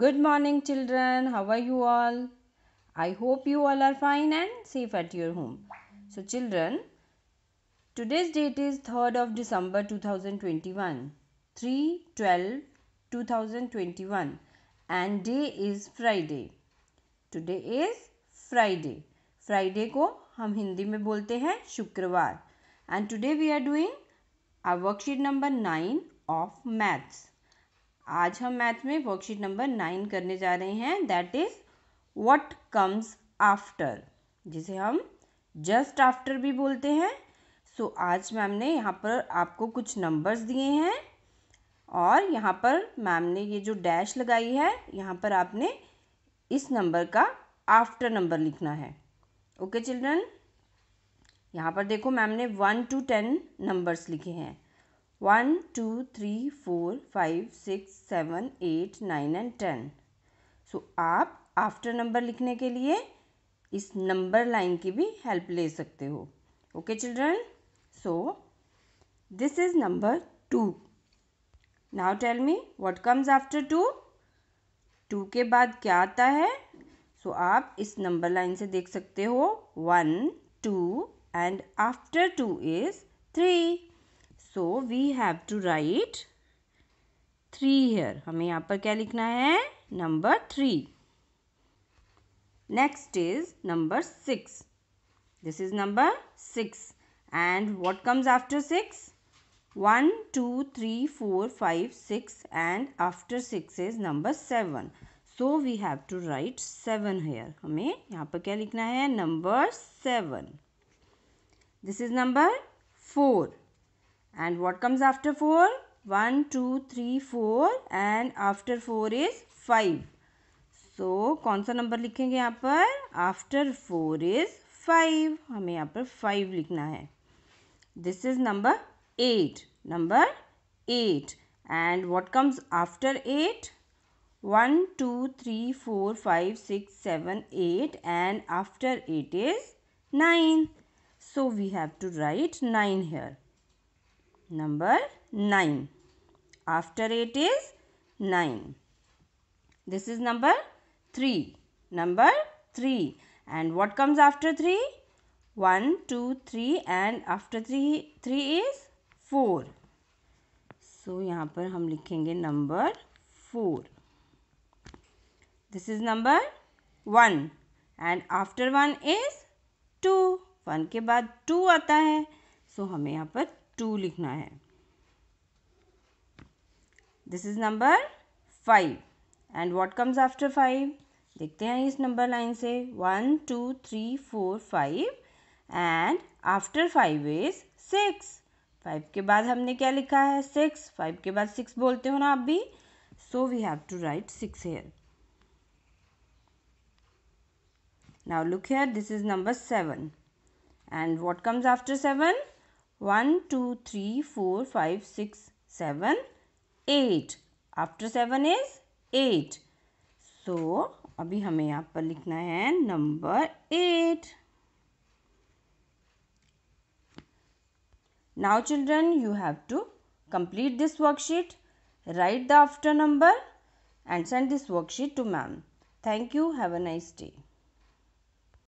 Good morning, children. How are you all? I hope you all are fine and safe at your home. So, children, today's date is 3rd of December 2021, 3 12 2021, and day is Friday. Today is Friday. Friday ko हम Hindi में bolte हैं शुक्रवार And today we are doing our worksheet number nine of maths. आज हम math में worksheet number nine करने जा रहे हैं that is what comes after जिसे हम जस्ट आफ्टर भी बोलते हैं सो so, आज मैम ने यहाँ पर आपको कुछ नंबर्स दिए हैं और यहाँ पर मैम ने ये जो डैश लगाई है यहाँ पर आपने इस नंबर का आफ्टर नंबर लिखना है ओके चिल्ड्रन यहाँ पर देखो मैम ने वन टू टेन नंबर्स लिखे हैं one two three four five six seven eight nine and ten so आप आफ्टर नंबर लिखने के लिए इस नंबर लाइन की भी हेल्प ले सकते हो okay children so this is number two now tell me what comes after two two के बाद क्या आता है सो so, आप इस नंबर लाइन से देख सकते हो one two and after two is three so we have to write three here हमें यहाँ पर क्या लिखना है number three next is number six this is number six and what comes after six one two three four five six and after six is number seven so we have to write seven here हमें यहाँ पर क्या लिखना है number seven this is number four and what comes after 4 1 2 3 4 and after 4 is 5 so konsa number likhenge yahan par after 4 is 5 hame yahan par 5 likhna this is number 8 number 8 and what comes after 8 1 2 3 4 5 6 7 8 and after 8 is 9 so we have to write 9 here number 9 after 8 is 9 this is number 3 number 3 and what comes after 3 1 2 3 and after 3 3 is 4 so, yahan par hum likhenge number 4 this is number 1 and after 1 is 2 1 ke baad 2 aata hai so so, हमें यहाँ पर two लिखना है this is number five and what comes after five देखते हैं इस number line से one two three four five and after five is six five के बाद हमने क्या लिखा है सिक्स फाइव के बाद सिक्स बोलते हो ना आप भी so we have to write six here now look here this is number seven and what comes after seven 1, 2, 3, 4, 5, 6, 7, 8. After 7 is 8. So, अभी हमें यहाँ पर लिखना है number 8. Now children, you have to complete this worksheet. Write the after number and send this worksheet to ma'am. Thank you. Have a nice day.